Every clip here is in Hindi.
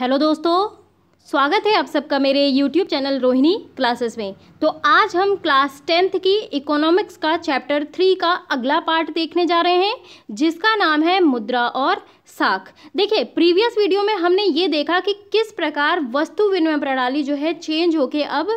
हेलो दोस्तों स्वागत है आप सबका मेरे यूट्यूब चैनल रोहिणी क्लासेस में तो आज हम क्लास टेंथ की इकोनॉमिक्स का चैप्टर थ्री का अगला पार्ट देखने जा रहे हैं जिसका नाम है मुद्रा और साख देखिए प्रीवियस वीडियो में हमने ये देखा कि किस प्रकार वस्तु विनिमय प्रणाली जो है चेंज होके अब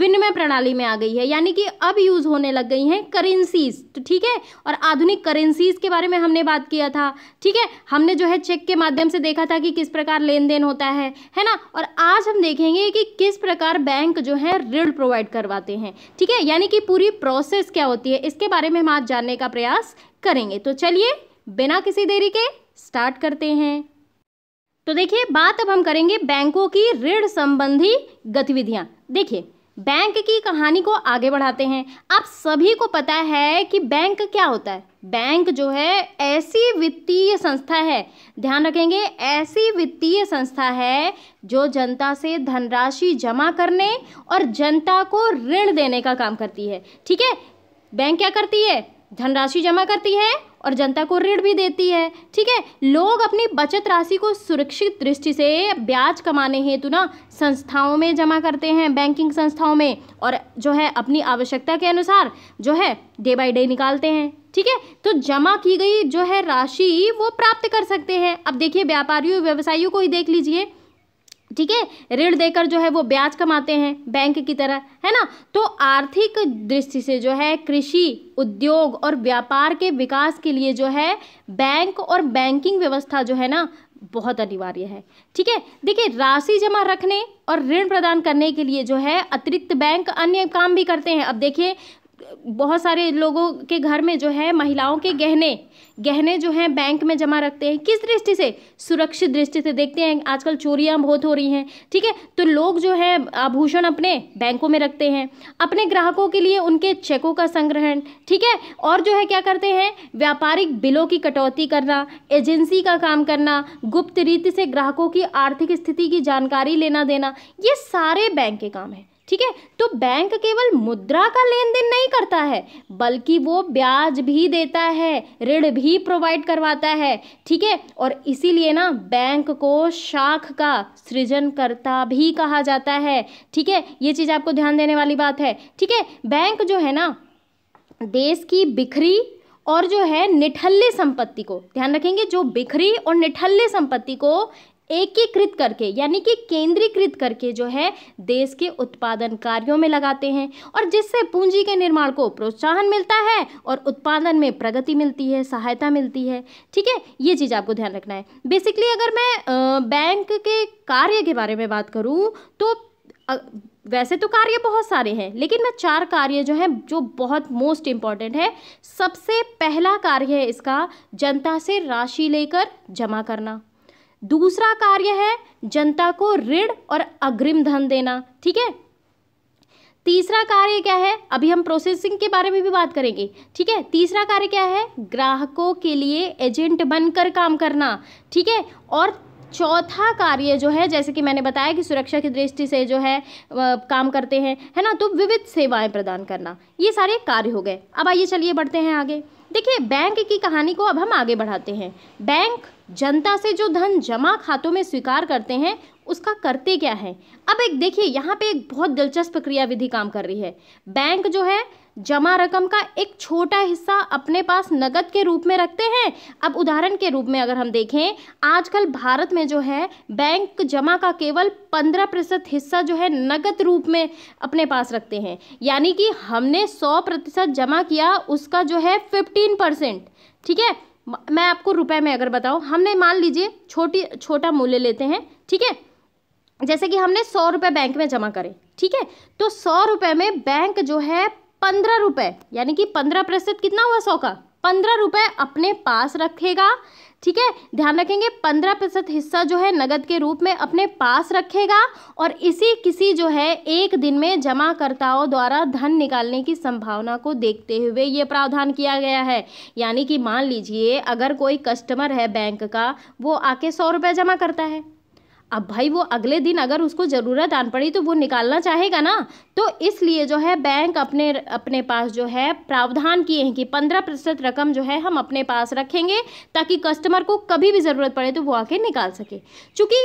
विनिमय प्रणाली में आ गई है यानी कि अब यूज़ होने लग गई हैं करेंसीज तो ठीक है और आधुनिक करेंसीज के बारे में हमने बात किया था ठीक है हमने जो है चेक के माध्यम से देखा था कि किस प्रकार लेन देन होता है है ना और आज हम देखेंगे कि किस प्रकार बैंक जो है ऋण प्रोवाइड करवाते हैं ठीक है यानी कि पूरी प्रोसेस क्या होती है इसके बारे में हम आज जानने का प्रयास करेंगे तो चलिए बिना किसी देरी के स्टार्ट करते हैं तो देखिए बात अब हम करेंगे बैंकों की ऋण संबंधी गतिविधियां देखिए बैंक की कहानी को आगे बढ़ाते हैं आप सभी को पता है कि बैंक क्या होता है बैंक जो है ऐसी वित्तीय संस्था है ध्यान रखेंगे ऐसी वित्तीय संस्था है जो जनता से धनराशि जमा करने और जनता को ऋण देने का काम करती है ठीक है बैंक क्या करती है धनराशि जमा करती है और जनता को ऋण भी देती है ठीक है लोग अपनी बचत राशि को सुरक्षित दृष्टि से ब्याज कमाने हेतु ना संस्थाओं में जमा करते हैं बैंकिंग संस्थाओं में और जो है अपनी आवश्यकता के अनुसार जो है डे बाई डे निकालते हैं ठीक है तो जमा की गई जो है राशि वो प्राप्त कर सकते हैं अब देखिए व्यापारियों व्यवसायियों को ही देख लीजिए ठीक है ऋण देकर जो है वो ब्याज कमाते हैं बैंक की तरह है ना तो आर्थिक दृष्टि से जो है कृषि उद्योग और व्यापार के विकास के लिए जो है बैंक और बैंकिंग व्यवस्था जो है ना बहुत अनिवार्य है ठीक है देखिए राशि जमा रखने और ऋण प्रदान करने के लिए जो है अतिरिक्त बैंक अन्य काम भी करते हैं अब देखिए बहुत सारे लोगों के घर में जो है महिलाओं के गहने गहने जो हैं बैंक में जमा रखते हैं किस दृष्टि से सुरक्षित दृष्टि से देखते हैं आजकल चोरियां बहुत हो रही हैं ठीक है तो लोग जो है आभूषण अपने बैंकों में रखते हैं अपने ग्राहकों के लिए उनके चेकों का संग्रहण ठीक है और जो है क्या करते हैं व्यापारिक बिलों की कटौती करना एजेंसी का काम करना गुप्त रीति से ग्राहकों की आर्थिक स्थिति की जानकारी लेना देना ये सारे बैंक के काम हैं ठीक है तो बैंक केवल मुद्रा का लेन देन नहीं करता है बल्कि वो ब्याज भी देता है ऋण भी प्रोवाइड करवाता है ठीक है और इसीलिए ना बैंक को शाख का सृजनकर्ता भी कहा जाता है ठीक है ये चीज़ आपको ध्यान देने वाली बात है ठीक है बैंक जो है ना देश की बिखरी और जो है निठल्ले संपत्ति को ध्यान रखेंगे जो बिखरी और निठल्ले संपत्ति को एकीकृत करके यानी कि केंद्रीकृत करके जो है देश के उत्पादन कार्यों में लगाते हैं और जिससे पूंजी के निर्माण को प्रोत्साहन मिलता है और उत्पादन में प्रगति मिलती है सहायता मिलती है ठीक है ये चीज़ आपको ध्यान रखना है बेसिकली अगर मैं बैंक के कार्य के बारे में बात करूँ तो वैसे तो कार्य बहुत सारे हैं लेकिन मैं चार कार्य जो हैं जो बहुत मोस्ट इम्पॉर्टेंट है सबसे पहला कार्य है इसका जनता से राशि लेकर जमा करना दूसरा कार्य है जनता को ऋण और अग्रिम धन देना ठीक है तीसरा कार्य क्या है अभी हम प्रोसेसिंग के बारे में भी बात करेंगे ठीक है तीसरा कार्य क्या है ग्राहकों के लिए एजेंट बनकर काम करना ठीक है और चौथा कार्य जो है जैसे कि मैंने बताया कि सुरक्षा की दृष्टि से जो है आ, काम करते हैं है ना तो विविध सेवाएं प्रदान करना ये सारे कार्य हो गए अब आइए चलिए बढ़ते हैं आगे देखिए बैंक की कहानी को अब हम आगे बढ़ाते हैं बैंक जनता से जो धन जमा खातों में स्वीकार करते हैं उसका करते क्या है अब एक देखिए यहाँ पे एक बहुत दिलचस्प क्रियाविधि काम कर रही है बैंक जो है जमा रकम का एक छोटा हिस्सा अपने पास नकद के रूप में रखते हैं अब उदाहरण के रूप में अगर हम देखें आजकल भारत में जो है बैंक जमा का केवल पंद्रह प्रतिशत हिस्सा जो है नकद रूप में अपने पास रखते हैं यानी कि हमने सौ प्रतिशत जमा किया उसका जो है फिफ्टीन परसेंट ठीक है मैं आपको रुपए में अगर बताऊँ हमने मान लीजिए छोटी छोटा मूल्य लेते हैं ठीक है जैसे कि हमने सौ रुपये बैंक में जमा करे ठीक है तो सौ रुपये में बैंक जो है पंद्रह रुपये यानी कि पंद्रह प्रतिशत कितना हुआ सौ का पंद्रह रुपये अपने पास रखेगा ठीक है ध्यान रखेंगे पंद्रह प्रतिशत हिस्सा जो है नगद के रूप में अपने पास रखेगा और इसी किसी जो है एक दिन में जमाकर्ताओं द्वारा धन निकालने की संभावना को देखते हुए ये प्रावधान किया गया है यानी कि मान लीजिए अगर कोई कस्टमर है बैंक का वो आके सौ रुपये जमा करता है अब भाई वो अगले दिन अगर उसको ज़रूरत आन पड़ी तो वो निकालना चाहेगा ना तो इसलिए जो है बैंक अपने अपने पास जो है प्रावधान किए हैं कि पंद्रह प्रतिशत रकम जो है हम अपने पास रखेंगे ताकि कस्टमर को कभी भी ज़रूरत पड़े तो वो आके निकाल सके चूँकि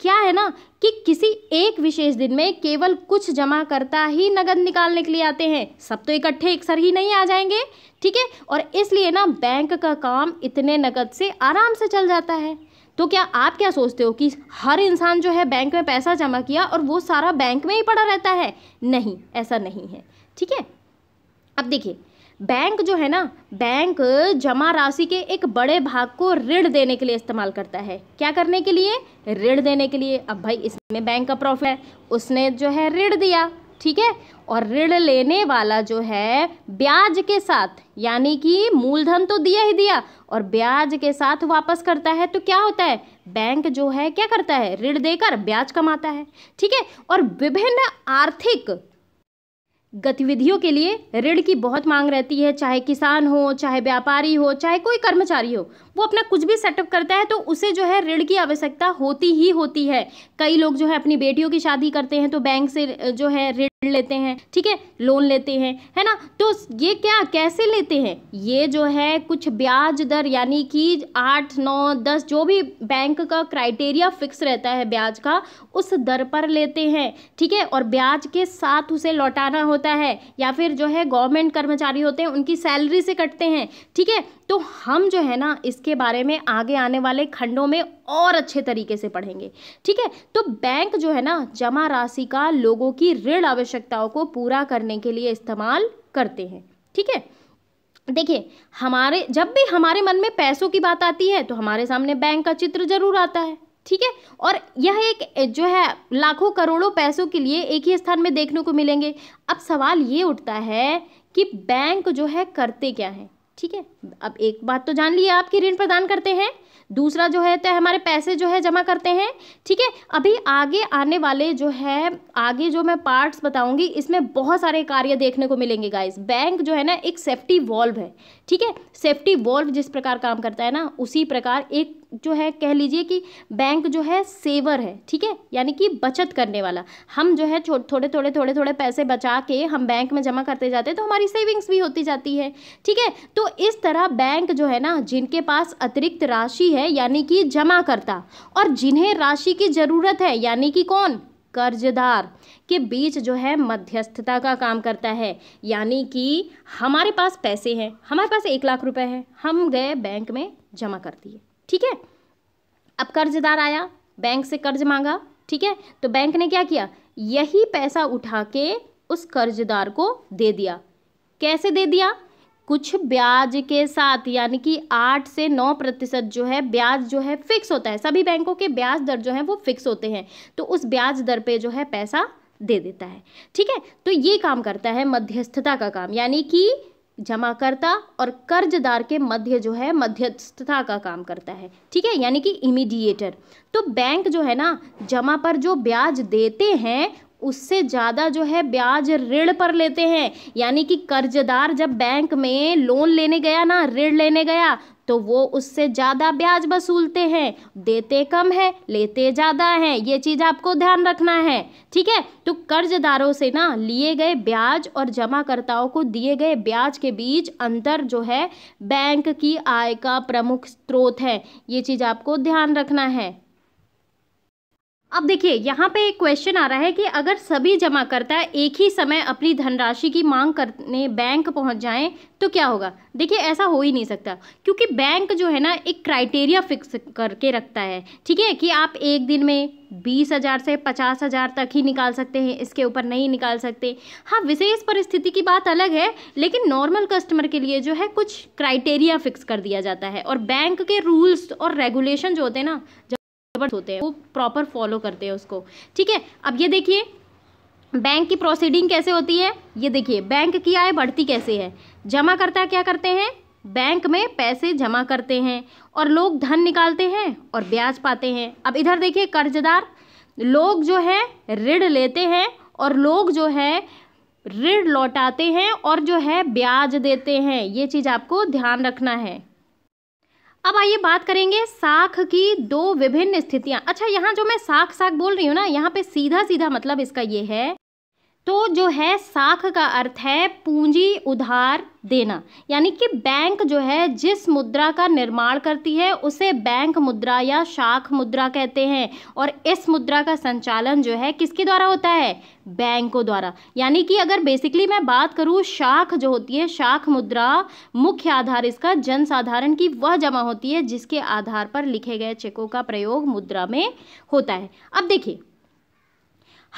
क्या है ना कि किसी एक विशेष दिन में केवल कुछ जमा करता ही नगद निकालने के लिए आते हैं सब तो इकट्ठे एक सर ही नहीं आ जाएंगे ठीक है और इसलिए ना बैंक का काम इतने नगद से आराम से चल जाता है तो क्या आप क्या सोचते हो कि हर इंसान जो है बैंक में पैसा जमा किया और वो सारा बैंक में ही पड़ा रहता है नहीं ऐसा नहीं है ठीक है अब देखिए बैंक जो है ना बैंक जमा राशि के एक बड़े भाग को ऋण देने के लिए इस्तेमाल करता है क्या करने के लिए ऋण देने के लिए अब भाई इसमें बैंक का प्रॉफिट है उसने जो है ऋण दिया ठीक है और ऋण लेने वाला जो है ब्याज के साथ यानी कि मूलधन तो दिया ही दिया और ब्याज के साथ वापस करता है तो क्या होता है बैंक जो है क्या करता है ऋण देकर ब्याज कमाता है ठीक है और विभिन्न आर्थिक गतिविधियों के लिए ऋण की बहुत मांग रहती है चाहे किसान हो चाहे व्यापारी हो चाहे कोई कर्मचारी हो वो अपना कुछ भी सेटअप करता है तो उसे जो है ऋण की आवश्यकता होती ही होती है कई लोग जो है अपनी बेटियों की शादी करते हैं तो बैंक से जो है ऋण लेते हैं ठीक है लोन लेते हैं है ना तो ये क्या कैसे लेते हैं ये जो है कुछ ब्याज दर यानी कि आठ नौ दस जो भी बैंक का क्राइटेरिया फिक्स रहता है ब्याज का उस दर पर लेते हैं ठीक है और ब्याज के साथ उसे लौटाना होता है या फिर जो है गवर्नमेंट कर्मचारी होते हैं उनकी सैलरी से कटते हैं ठीक है तो हम जो है ना इस इसके बारे में आगे आने वाले खंडों में और अच्छे तरीके से पढ़ेंगे ठीक है तो बैंक जो है ना जमा राशि का लोगों की ऋण आवश्यकताओं को पूरा करने के लिए इस्तेमाल करते हैं ठीक है देखिए हमारे जब भी हमारे मन में पैसों की बात आती है तो हमारे सामने बैंक का चित्र जरूर आता है ठीक है और यह एक जो है लाखों करोड़ों पैसों के लिए एक ही स्थान में देखने को मिलेंगे अब सवाल ये उठता है कि बैंक जो है करते क्या है ठीक है अब एक बात तो जान लिए आपके ऋण प्रदान करते हैं दूसरा जो है तो हमारे पैसे जो है जमा करते हैं ठीक है अभी आगे आने वाले जो है आगे जो मैं पार्ट्स बताऊंगी इसमें बहुत सारे कार्य देखने को मिलेंगे गाइस बैंक जो है ना एक सेफ्टी वॉल्व है ठीक है सेफ्टी वॉल्व जिस प्रकार काम करता है ना उसी प्रकार एक जो है कह लीजिए कि बैंक जो है सेवर है ठीक है यानी कि बचत करने वाला हम जो है थोड़े थोड़े थोड़े थोड़े पैसे बचा के हम बैंक में जमा करते जाते हैं तो हमारी सेविंग्स भी होती जाती है ठीक है तो इस तरह बैंक जो है ना जिनके पास अतिरिक्त राशि है यानी कि जमा करता और जिन्हें राशि की ज़रूरत है यानी कि कौन कर्जदार के बीच जो है मध्यस्थता का काम करता है यानी कि हमारे पास पैसे हैं हमारे पास एक लाख रुपए हैं हम गए बैंक में जमा कर दिए ठीक है अब कर्जदार आया बैंक से कर्ज मांगा ठीक है तो बैंक ने क्या किया यही पैसा उठा के उस कर्जदार को दे दिया कैसे दे दिया कुछ ब्याज के साथ यानी कि आठ से नौ प्रतिशत जो है ब्याज जो है फिक्स होता है सभी बैंकों के ब्याज दर जो है वो फिक्स होते हैं तो उस ब्याज दर पे जो है पैसा दे देता है ठीक है तो ये काम करता है मध्यस्थता का काम यानी कि जमाकर्ता और कर्जदार के मध्य जो है मध्यस्थता का काम करता है ठीक है यानी कि इमीडिएटर तो बैंक जो है ना जमा पर जो ब्याज देते हैं उससे ज़्यादा जो है ब्याज ऋण पर लेते हैं यानी कि कर्जदार जब बैंक में लोन लेने गया ना ऋण लेने गया तो वो उससे ज़्यादा ब्याज वसूलते हैं देते कम है लेते ज़्यादा हैं ये चीज़ आपको ध्यान रखना है ठीक है तो कर्जदारों से ना लिए गए ब्याज और जमाकर्ताओं को दिए गए ब्याज के बीच अंतर जो है बैंक की आय का प्रमुख स्रोत है ये चीज़ आपको ध्यान रखना है अब देखिए यहाँ पे एक क्वेश्चन आ रहा है कि अगर सभी जमाकर्ता एक ही समय अपनी धनराशि की मांग करने बैंक पहुँच जाएं तो क्या होगा देखिए ऐसा हो ही नहीं सकता क्योंकि बैंक जो है ना एक क्राइटेरिया फिक्स करके रखता है ठीक है कि आप एक दिन में बीस हज़ार से पचास हज़ार तक ही निकाल सकते हैं इसके ऊपर नहीं निकाल सकते हाँ विशेष परिस्थिति की बात अलग है लेकिन नॉर्मल कस्टमर के लिए जो है कुछ क्राइटेरिया फिक्स कर दिया जाता है और बैंक के रूल्स और रेगुलेशन जो होते हैं ना होते हैं वो प्रॉपर फॉलो करते हैं उसको ठीक है अब ये देखिए बैंक की प्रोसीडिंग कैसे होती है ये देखिए बैंक की आय बढ़ती कैसे है जमा करता क्या करते हैं बैंक में पैसे जमा करते हैं और लोग धन निकालते हैं और ब्याज पाते हैं अब इधर देखिए कर्जदार लोग जो है ऋण लेते हैं और लोग जो है ऋण लौटाते हैं और जो है ब्याज देते हैं ये चीज़ आपको ध्यान रखना है अब आइए बात करेंगे साख की दो विभिन्न स्थितियां अच्छा यहाँ जो मैं साख साख बोल रही हूँ ना यहाँ पे सीधा सीधा मतलब इसका ये है तो जो है साख का अर्थ है पूंजी उधार देना यानी कि बैंक जो है जिस मुद्रा का निर्माण करती है उसे बैंक मुद्रा या शाख मुद्रा कहते हैं और इस मुद्रा का संचालन जो है किसके द्वारा होता है बैंकों द्वारा यानी कि अगर बेसिकली मैं बात करूँ शाख जो होती है शाख मुद्रा मुख्य आधार इसका जनसाधारण की वह जमा होती है जिसके आधार पर लिखे गए चेकों का प्रयोग मुद्रा में होता है अब देखिए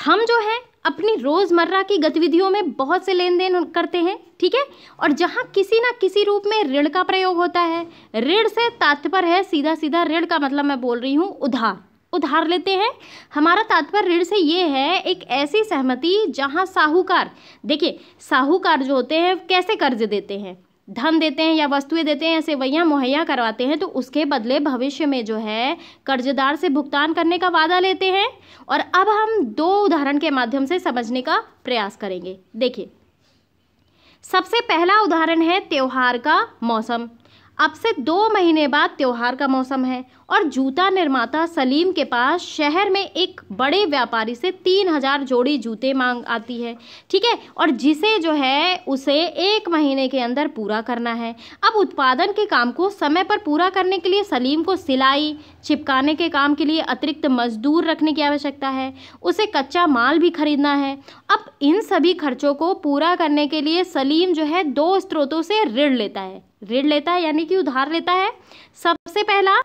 हम जो है अपनी रोज़मर्रा की गतिविधियों में बहुत से लेन देन करते हैं ठीक है और जहाँ किसी ना किसी रूप में ऋण का प्रयोग होता है ऋण से तात्पर्य है सीधा सीधा ऋण का मतलब मैं बोल रही हूँ उधार उधार लेते हैं हमारा तात्पर्य ऋण से ये है एक ऐसी सहमति जहाँ साहूकार देखिए साहूकार जो होते हैं कैसे कर्ज देते हैं धन देते हैं या वस्तुएं देते हैं या सेवैयाँ मुहैया करवाते हैं तो उसके बदले भविष्य में जो है कर्जदार से भुगतान करने का वादा लेते हैं और अब हम दो उदाहरण के माध्यम से समझने का प्रयास करेंगे देखिए सबसे पहला उदाहरण है त्यौहार का मौसम अब से दो महीने बाद त्यौहार का मौसम है और जूता निर्माता सलीम के पास शहर में एक बड़े व्यापारी से तीन हज़ार जोड़ी जूते मांग आती है ठीक है और जिसे जो है उसे एक महीने के अंदर पूरा करना है अब उत्पादन के काम को समय पर पूरा करने के लिए सलीम को सिलाई चिपकाने के काम के लिए अतिरिक्त मजदूर रखने की आवश्यकता है उसे कच्चा माल भी खरीदना है अब इन सभी खर्चों को पूरा करने के लिए सलीम जो है दो स्रोतों से ऋण लेता है ऋण लेता है यानी कि उधार लेता है सबसे पहला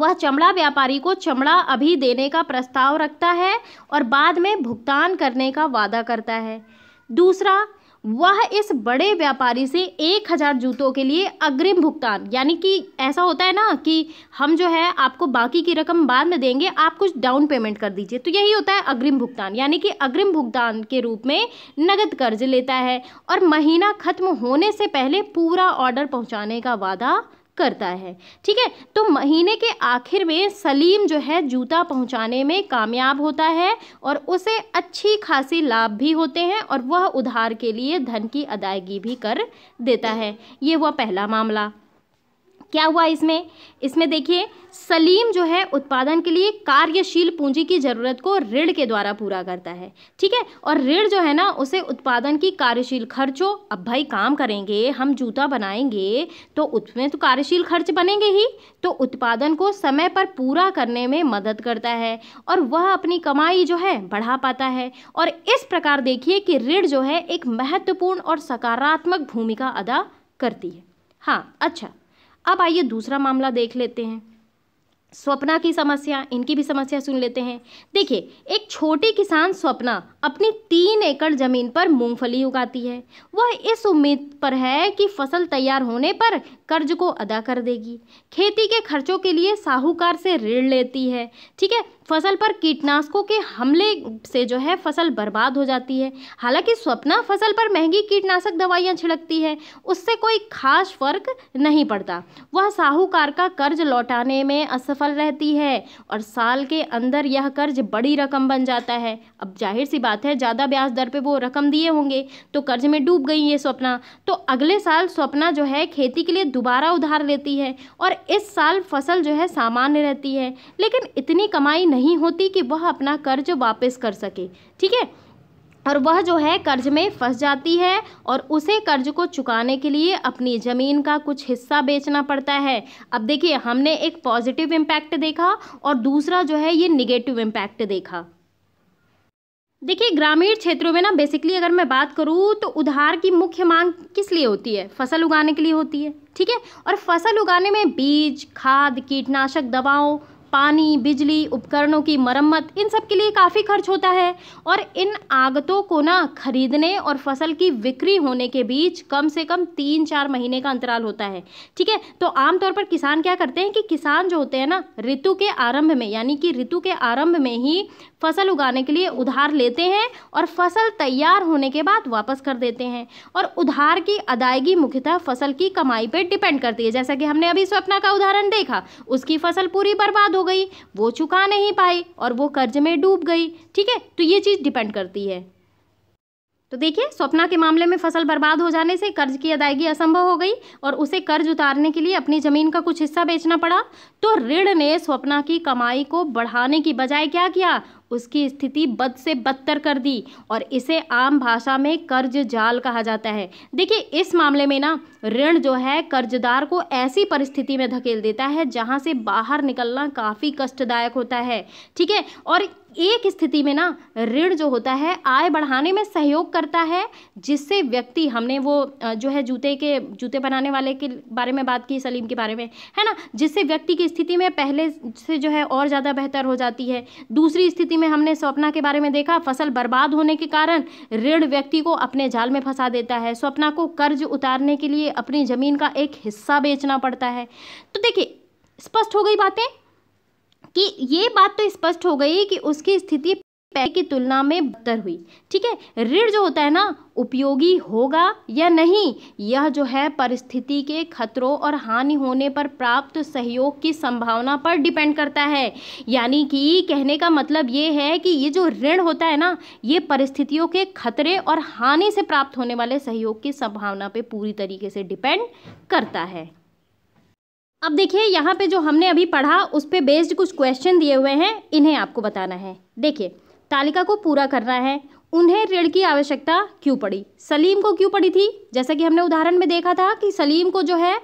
वह चमड़ा व्यापारी को चमड़ा अभी देने का प्रस्ताव रखता है और बाद में भुगतान करने का वादा करता है दूसरा वह इस बड़े व्यापारी से एक हज़ार जूतों के लिए अग्रिम भुगतान यानी कि ऐसा होता है ना कि हम जो है आपको बाकी की रकम बाद में देंगे आप कुछ डाउन पेमेंट कर दीजिए तो यही होता है अग्रिम भुगतान यानी कि अग्रिम भुगतान के रूप में नगद कर्ज लेता है और महीना खत्म होने से पहले पूरा ऑर्डर पहुँचाने का वादा करता है ठीक है तो महीने के आखिर में सलीम जो है जूता पहुंचाने में कामयाब होता है और उसे अच्छी खासी लाभ भी होते हैं और वह उधार के लिए धन की अदायगी भी कर देता है ये हुआ पहला मामला क्या हुआ इसमें इसमें देखिए सलीम जो है उत्पादन के लिए कार्यशील पूंजी की ज़रूरत को ऋण के द्वारा पूरा करता है ठीक है और ऋण जो है ना उसे उत्पादन की कार्यशील खर्चों अब भाई काम करेंगे हम जूता बनाएंगे तो उसमें तो कार्यशील खर्च बनेंगे ही तो उत्पादन को समय पर पूरा करने में मदद करता है और वह अपनी कमाई जो है बढ़ा पाता है और इस प्रकार देखिए कि ऋण जो है एक महत्वपूर्ण और सकारात्मक भूमिका अदा करती है हाँ अच्छा अब आइए दूसरा मामला देख लेते हैं स्वप्ना की समस्या इनकी भी समस्या सुन लेते हैं देखिए एक छोटी किसान स्वप्ना अपनी तीन एकड़ ज़मीन पर मूंगफली उगाती है वह इस उम्मीद पर है कि फसल तैयार होने पर कर्ज को अदा कर देगी खेती के खर्चों के लिए साहूकार से ऋण लेती है ठीक है फसल पर कीटनाशकों के हमले से जो है फसल बर्बाद हो जाती है हालांकि स्वप्ना फसल पर महंगी कीटनाशक दवाइयाँ छिड़कती है उससे कोई खास फर्क नहीं पड़ता वह साहूकार का कर्ज लौटाने में असफल रहती है और साल के अंदर यह कर्ज बड़ी रकम बन जाता है अब जाहिर सी बात है ज़्यादा ब्याज दर पर वो रकम दिए होंगे तो कर्ज में डूब गई ये स्वप्ना तो अगले साल स्वप्ना जो है खेती के लिए दोबारा उधार लेती है और इस साल फसल जो है सामान्य रहती है लेकिन इतनी कमाई नहीं होती कि वह अपना कर्ज वापस कर सके ठीक है और वह जो है कर्ज में फंस जाती है और उसे कर्ज को चुकाने के लिए अपनी ज़मीन का कुछ हिस्सा बेचना पड़ता है अब देखिए हमने एक पॉजिटिव इम्पैक्ट देखा और दूसरा जो है ये निगेटिव इम्पैक्ट देखा देखिए ग्रामीण क्षेत्रों में ना बेसिकली अगर मैं बात करूँ तो उधार की मुख्य मांग किस लिए होती है फसल उगाने के लिए होती है ठीक है और फसल उगाने में बीज खाद कीटनाशक दवाओं पानी बिजली उपकरणों की मरम्मत इन सब के लिए काफ़ी खर्च होता है और इन आगतों को ना खरीदने और फसल की बिक्री होने के बीच कम से कम तीन चार महीने का अंतराल होता है ठीक है तो आमतौर पर किसान क्या करते हैं कि किसान जो होते हैं ना ऋतु के आरंभ में यानी कि ऋतु के आरंभ में ही फसल उगाने के लिए उधार लेते हैं और फसल तैयार होने के बाद वापस कर देते हैं और उधार की अदायगी मुख्यतः फसल की कमाई पर डिपेंड करती है जैसा कि हमने अभी स्वप्ना का उदाहरण देखा उसकी फसल पूरी बर्बाद हो गई वो चुका नहीं पाई और वो कर्ज में डूब गई ठीक है तो ये चीज़ डिपेंड करती है तो देखिए स्वप्ना के मामले में फसल बर्बाद हो जाने से कर्ज की अदायगी असंभव हो गई और उसे कर्ज उतारने के लिए अपनी जमीन का कुछ हिस्सा बेचना पड़ा तो ऋण ने स्वप्ना की कमाई को बढ़ाने की बजाय क्या किया उसकी स्थिति बद से बदतर कर दी और इसे आम भाषा में कर्ज जाल कहा जाता है देखिए इस मामले में ना ऋण जो है कर्जदार को ऐसी परिस्थिति में धकेल देता है जहाँ से बाहर निकलना काफ़ी कष्टदायक होता है ठीक है और एक स्थिति में ना ऋण जो होता है आय बढ़ाने में सहयोग करता है जिससे व्यक्ति हमने वो जो है जूते के जूते बनाने वाले के बारे में बात की सलीम के बारे में है ना जिससे व्यक्ति की स्थिति में पहले से जो है और ज़्यादा बेहतर हो जाती है दूसरी स्थिति स्थिति में हमने स्वप्ना के बारे में देखा फसल बर्बाद होने के कारण ऋण व्यक्ति को अपने जाल में फंसा देता है स्वप्ना को कर्ज उतारने के लिए अपनी ज़मीन का एक हिस्सा बेचना पड़ता है तो देखिए स्पष्ट हो गई बातें कि ये बात तो स्पष्ट हो गई कि उसकी स्थिति पहले की तुलना में बदतर हुई ठीक है ऋण जो होता है ना उपयोगी होगा या नहीं यह जो है परिस्थिति के खतरों और हानि होने पर प्राप्त सहयोग की संभावना पर डिपेंड करता है यानी कि कहने का मतलब ये है कि ये जो ऋण होता है ना ये परिस्थितियों के खतरे और हानि से प्राप्त होने वाले सहयोग की संभावना पे पूरी तरीके से डिपेंड करता है अब देखिए यहाँ पे जो हमने अभी पढ़ा उस पर बेस्ड कुछ क्वेश्चन दिए हुए हैं इन्हें आपको बताना है देखिए तालिका को पूरा करना है उन्हें ऋण की आवश्यकता क्यों पड़ी सलीम को क्यों पड़ी थी जैसा कि हमने उदाहरण में देखा था कि सलीम को जो है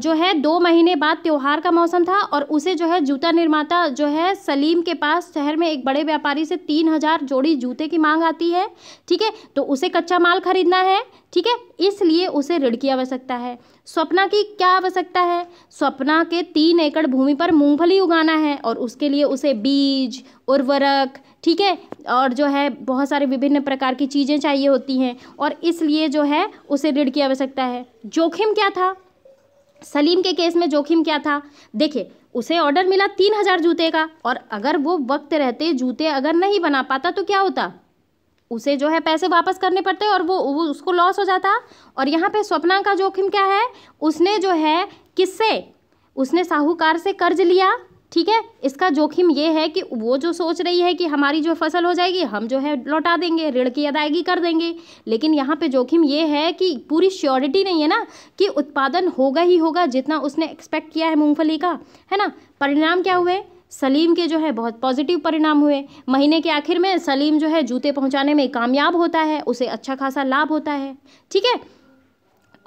जो है दो महीने बाद त्यौहार का मौसम था और उसे जो है जूता निर्माता जो है सलीम के पास शहर में एक बड़े व्यापारी से तीन हज़ार जोड़ी जूते की मांग आती है ठीक है तो उसे कच्चा माल खरीदना है ठीक है इसलिए उसे ऋण की आवश्यकता है स्वप्ना की क्या आवश्यकता है स्वप्ना के तीन एकड़ भूमि पर मूंगफली उगाना है और उसके लिए उसे बीज उर्वरक ठीक है और जो है बहुत सारे विभिन्न प्रकार की चीज़ें चाहिए होती हैं और इसलिए जो है उसे ऋण की आवश्यकता है जोखिम क्या था सलीम के केस में जोखिम क्या था देखिए उसे ऑर्डर मिला तीन हज़ार जूते का और अगर वो वक्त रहते जूते अगर नहीं बना पाता तो क्या होता उसे जो है पैसे वापस करने पड़ते और वो, वो उसको लॉस हो जाता और यहाँ पे स्वप्ना का जोखिम क्या है उसने जो है किससे उसने साहूकार से कर्ज लिया ठीक है इसका जोखिम ये है कि वो जो सोच रही है कि हमारी जो फसल हो जाएगी हम जो है लौटा देंगे ऋण की अदायगी कर देंगे लेकिन यहाँ पे जोखिम ये है कि पूरी श्योरिटी नहीं है ना कि उत्पादन होगा ही होगा जितना उसने एक्सपेक्ट किया है मूंगफली का है ना परिणाम क्या हुए सलीम के जो है बहुत पॉजिटिव परिणाम हुए महीने के आखिर में सलीम जो है जूते पहुँचाने में कामयाब होता है उसे अच्छा खासा लाभ होता है ठीक है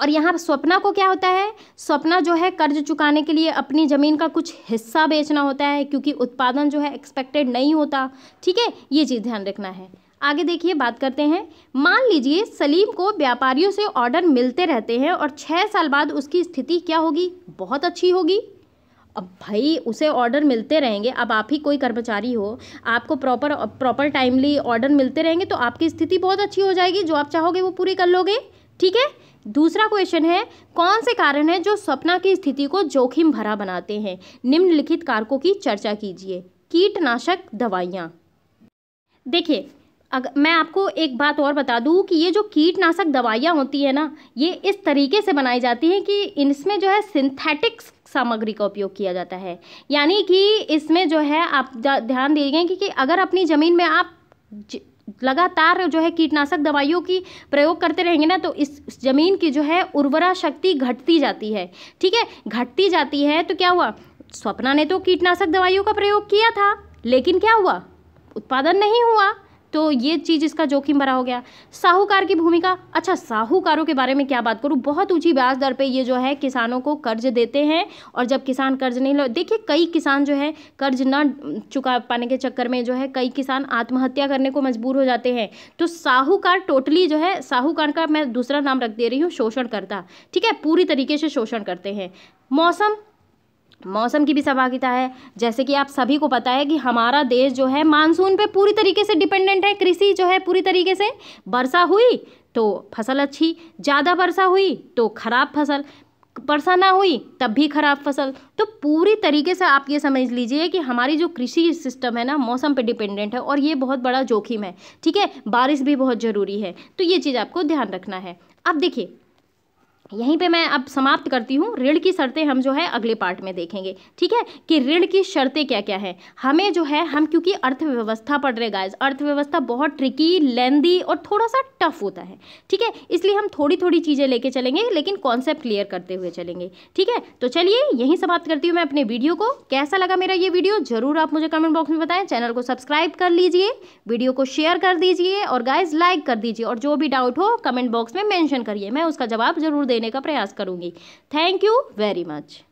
और यहाँ स्वप्ना को क्या होता है स्वप्ना जो है कर्ज चुकाने के लिए अपनी ज़मीन का कुछ हिस्सा बेचना होता है क्योंकि उत्पादन जो है एक्सपेक्टेड नहीं होता ठीक है ये चीज़ ध्यान रखना है आगे देखिए बात करते हैं मान लीजिए सलीम को व्यापारियों से ऑर्डर मिलते रहते हैं और छः साल बाद उसकी स्थिति क्या होगी बहुत अच्छी होगी अब भाई उसे ऑर्डर मिलते रहेंगे अब आप ही कोई कर्मचारी हो आपको प्रॉपर प्रॉपर टाइमली ऑर्डर मिलते रहेंगे तो आपकी स्थिति बहुत अच्छी हो जाएगी जो आप चाहोगे वो पूरी कर लोगे ठीक है दूसरा क्वेश्चन है कौन से कारण है जो सपना की स्थिति को जोखिम भरा बनाते हैं निम्नलिखित कारकों की चर्चा कीजिए कीटनाशक दवाइयाँ देखिए अगर मैं आपको एक बात और बता दूं कि ये जो कीटनाशक दवाइयाँ होती है ना ये इस तरीके से बनाई जाती हैं कि इसमें जो है सिंथेटिक्स सामग्री का उपयोग किया जाता है यानी कि इसमें जो है आप ध्यान दीजिए कि, कि अगर अपनी ज़मीन में आप लगातार जो है कीटनाशक दवाइयों की प्रयोग करते रहेंगे ना तो इस ज़मीन की जो है उर्वरा शक्ति घटती जाती है ठीक है घटती जाती है तो क्या हुआ स्वप्ना ने तो कीटनाशक दवाइयों का प्रयोग किया था लेकिन क्या हुआ उत्पादन नहीं हुआ तो ये चीज़ इसका जोखिम भरा हो गया साहूकार की भूमिका अच्छा साहूकारों के बारे में क्या बात करूँ बहुत ऊँची ब्याज दर पर ये जो है किसानों को कर्ज देते हैं और जब किसान कर्ज नहीं लो देखिए कई किसान जो है कर्ज ना चुका पाने के चक्कर में जो है कई किसान आत्महत्या करने को मजबूर हो जाते हैं तो साहूकार टोटली जो है साहूकार का मैं दूसरा नाम रख दे रही हूँ शोषण ठीक है पूरी तरीके से शोषण करते हैं मौसम मौसम की भी सहभागिता है जैसे कि आप सभी को पता है कि हमारा देश जो है मानसून पे पूरी तरीके से डिपेंडेंट है कृषि जो है पूरी तरीके से वर्षा हुई तो फसल अच्छी ज़्यादा वर्षा हुई तो ख़राब फसल वर्षा ना हुई तब भी खराब फसल तो पूरी तरीके से आप ये समझ लीजिए कि हमारी जो कृषि सिस्टम है ना मौसम पे डिपेंडेंट है और ये बहुत बड़ा जोखिम है ठीक है बारिश भी बहुत ज़रूरी है तो ये चीज़ आपको ध्यान रखना है अब देखिए यहीं पे मैं अब समाप्त करती हूँ ऋण की शर्तें हम जो है अगले पार्ट में देखेंगे ठीक है कि ऋण की शर्तें क्या क्या है हमें जो है हम क्योंकि अर्थव्यवस्था पढ़ रहे गाइज अर्थव्यवस्था बहुत ट्रिकी लेंदी और थोड़ा सा टफ होता है ठीक है इसलिए हम थोड़ी थोड़ी चीज़ें लेके चलेंगे लेकिन कॉन्सेप्ट क्लियर करते हुए चलेंगे ठीक है तो चलिए यहीं समाप्त करती हूँ मैं अपने वीडियो को कैसा लगा मेरा ये वीडियो ज़रूर आप मुझे कमेंट बॉक्स में बताएं चैनल को सब्सक्राइब कर लीजिए वीडियो को शेयर कर दीजिए और गाइज लाइक कर दीजिए और जो भी डाउट हो कमेंट बॉक्स में मैंशन करिए मैं उसका जवाब जरूर दे देने का प्रयास करूँगी थैंक यू वेरी मच